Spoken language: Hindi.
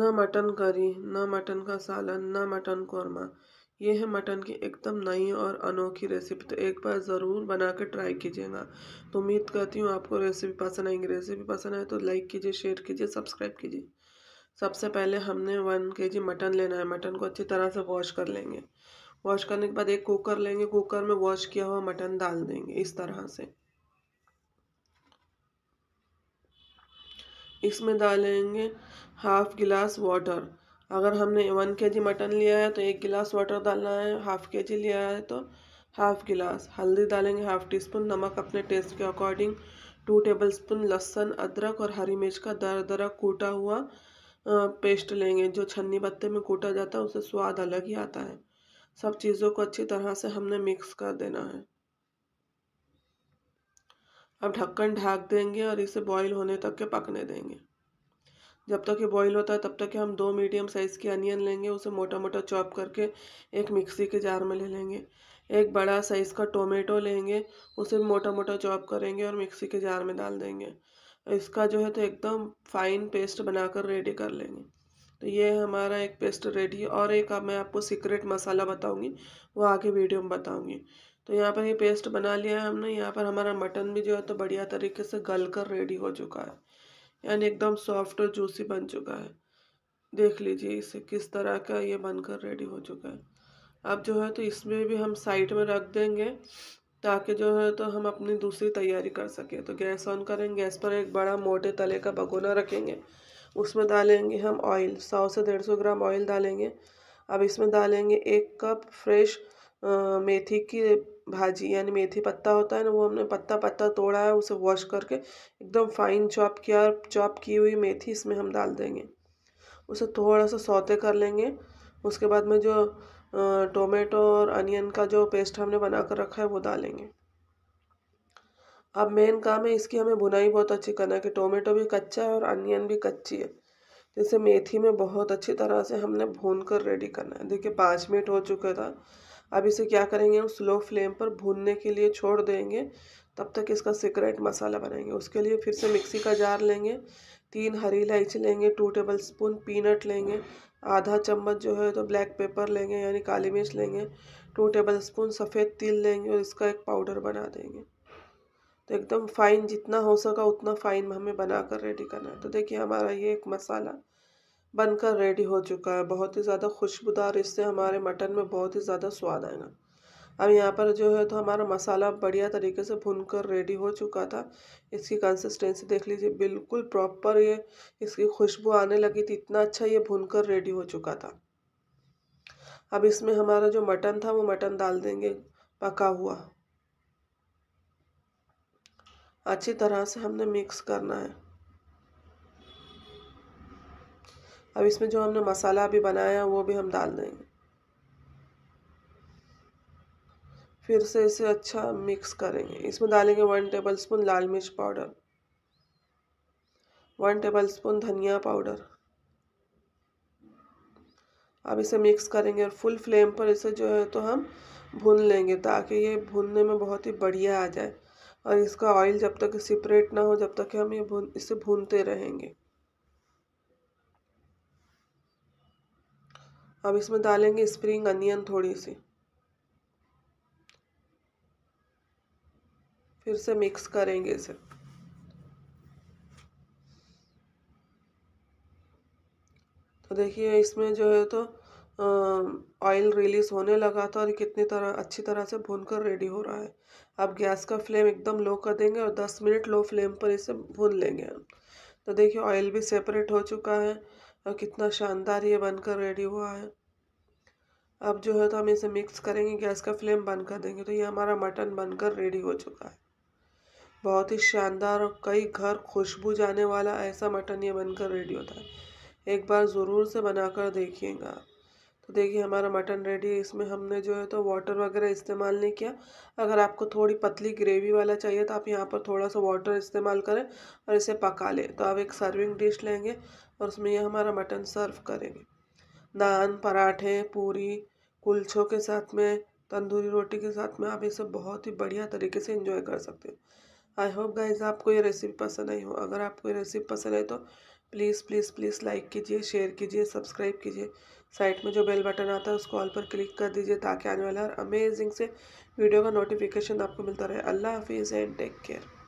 ना मटन करी ना मटन का सालन ना मटन कौरमा ये है मटन की एकदम नई और अनोखी रेसिपी तो एक बार ज़रूर बना कर ट्राई कीजिएगा तो उम्मीद करती हूँ आपको रेसिपी पसंद आएंगी रेसिपी पसंद आए तो लाइक कीजिए शेयर कीजिए सब्सक्राइब कीजिए सबसे पहले हमने वन के जी मटन लेना है मटन को अच्छी तरह से वॉश कर लेंगे वॉश करने के बाद एक कुकर लेंगे कुकर में वॉश किया हुआ मटन डाल देंगे इस तरह से इसमें डालेंगे हाफ़ गिलास वाटर अगर हमने वन के जी मटन लिया है तो एक गिलास वाटर डालना है हाफ़ के जी लिया है तो हाफ़ गिलास हल्दी डालेंगे हाफ़ टी स्पून नमक अपने टेस्ट के अकॉर्डिंग टू टेबल स्पून लहसन अदरक और हरी मिर्च का दर दरा कूटा हुआ पेस्ट लेंगे जो छन्नी पत्ते में कूटा जाता है उससे स्वाद अलग ही आता है सब चीज़ों को अच्छी तरह से हमने मिक्स कर देना है अब ढक्कन ढाक देंगे और इसे बॉईल होने तक के पकने देंगे जब तक ये बॉईल होता है तब तक हम दो मीडियम साइज़ के अनियन लेंगे उसे मोटा मोटा चॉप करके एक मिक्सी के जार में ले लेंगे एक बड़ा साइज़ का टोमेटो लेंगे उसे मोटा मोटा चॉप करेंगे और मिक्सी के जार में डाल देंगे इसका जो है तो एकदम फाइन पेस्ट बनाकर रेडी कर लेंगे तो ये हमारा एक पेस्ट रेडी और एक अब मैं आपको सीक्रेट मसाला बताऊंगी वो आगे वीडियो में बताऊंगी तो यहाँ पर ये पेस्ट बना लिया है हमने यहाँ पर हमारा मटन भी जो है तो बढ़िया तरीके से गल कर रेडी हो चुका है यानी एकदम सॉफ्ट और जूसी बन चुका है देख लीजिए इसे किस तरह का ये बनकर रेडी हो चुका है अब जो है तो इसमें भी हम साइड में रख देंगे ताकि जो है तो हम अपनी दूसरी तैयारी कर सकें तो गैस ऑन करेंगे गैस पर एक बड़ा मोटे तले का भगोना रखेंगे उसमें डालेंगे हम ऑयल सौ से डेढ़ सौ ग्राम ऑयल डालेंगे अब इसमें डालेंगे एक कप फ्रेश मेथी की भाजी यानी मेथी पत्ता होता है ना वो हमने पत्ता पत्ता तोड़ा है उसे वॉश करके एकदम फाइन चॉप किया चॉप की हुई मेथी इसमें हम डाल देंगे उसे थोड़ा सा सौते कर लेंगे उसके बाद में जो टोमेटो और अनियन का जो पेस्ट हमने बना कर रखा है वो डालेंगे अब मेन काम है इसकी हमें बुनाई बहुत अच्छी करना है कि टोमेटो भी कच्चा है और अनियन भी कच्ची है जैसे मेथी में बहुत अच्छी तरह से हमने भून कर रेडी करना है देखिए पाँच मिनट हो चुके था अब इसे क्या करेंगे हम स्लो फ्लेम पर भूनने के लिए छोड़ देंगे तब तक इसका सीक्रेट मसाला बनाएंगे उसके लिए फिर से मिक्सी का जार लेंगे तीन हरी इलायची लेंगे टू टेबल स्पून पीनट लेंगे आधा चम्मच जो है तो ब्लैक पेपर लेंगे यानी काली मिर्च लेंगे टू टेबल स्पून सफ़ेद तिल लेंगे और इसका एक पाउडर बना देंगे तो एकदम फाइन जितना हो सका उतना फाइन हमें बना कर रेडी करना है तो देखिए हमारा ये एक मसाला बनकर रेडी हो चुका है बहुत ही ज़्यादा खुशबूदार इससे हमारे मटन में बहुत ही ज़्यादा स्वाद आएगा अब यहाँ पर जो है तो हमारा मसाला बढ़िया तरीके से भून कर रेडी हो चुका था इसकी कंसिस्टेंसी देख लीजिए बिल्कुल प्रॉपर ये इसकी खुशबू आने लगी थी इतना अच्छा ये भून कर रेडी हो चुका था अब इसमें हमारा जो मटन था वो मटन डाल देंगे पका हुआ अच्छी तरह से हमने मिक्स करना है अब इसमें जो हमने मसाला अभी बनाया वो भी हम डाल देंगे फिर से इसे अच्छा मिक्स करेंगे इसमें डालेंगे वन टेबल स्पून लाल मिर्च पाउडर वन टेबल स्पून धनिया पाउडर अब इसे मिक्स करेंगे और फुल फ्लेम पर इसे जो है तो हम भून लेंगे ताकि ये भूनने में बहुत ही बढ़िया आ जाए और इसका ऑयल जब तक सेपरेट ना हो जब तक हम ये भून इसे भूनते रहेंगे अब इसमें डालेंगे स्प्रिंग अनियन थोड़ी सी फिर से मिक्स करेंगे इसे तो देखिए इसमें जो है तो ऑयल रिलीज होने लगा था और कितनी तरह अच्छी तरह से भून कर रेडी हो रहा है अब गैस का फ्लेम एकदम लो कर देंगे और 10 मिनट लो फ्लेम पर इसे भून लेंगे हम तो देखिए ऑयल भी सेपरेट हो चुका है और कितना शानदार ये बनकर रेडी हुआ है अब जो है तो हम इसे मिक्स करेंगे गैस का फ्लेम बंद कर देंगे तो ये हमारा मटन बनकर रेडी हो चुका है बहुत ही शानदार और कई घर खुशबू जाने वाला ऐसा मटन ये बनकर रेडी होता है एक बार ज़रूर से बनाकर देखिएगा आप तो देखिए हमारा मटन रेडी है इसमें हमने जो है तो वाटर वगैरह इस्तेमाल नहीं किया अगर आपको थोड़ी पतली ग्रेवी वाला चाहिए तो आप यहाँ पर थोड़ा सा वाटर इस्तेमाल करें और इसे पका लें तो आप एक सर्विंग डिश लेंगे और उसमें ये हमारा मटन सर्व करेंगे नान पराठे पूरी कुल्छों के साथ में तंदूरी रोटी के साथ में आप इसे बहुत ही बढ़िया तरीके से इंजॉय कर सकते हो आई होप गाइज आपको ये रेसिपी पसंद आई हो अगर आपको ये रेसिपी पसंद आई तो प्लीज़ प्लीज़ प्लीज़ लाइक कीजिए शेयर कीजिए सब्सक्राइब कीजिए साइट में जो बेल बटन आता है उसको ऑल पर क्लिक कर दीजिए ताकि आने वाला हर अमेजिंग से वीडियो का नोटिफिकेशन आपको मिलता रहे अल्लाह हाफिज़ एंड टेक केयर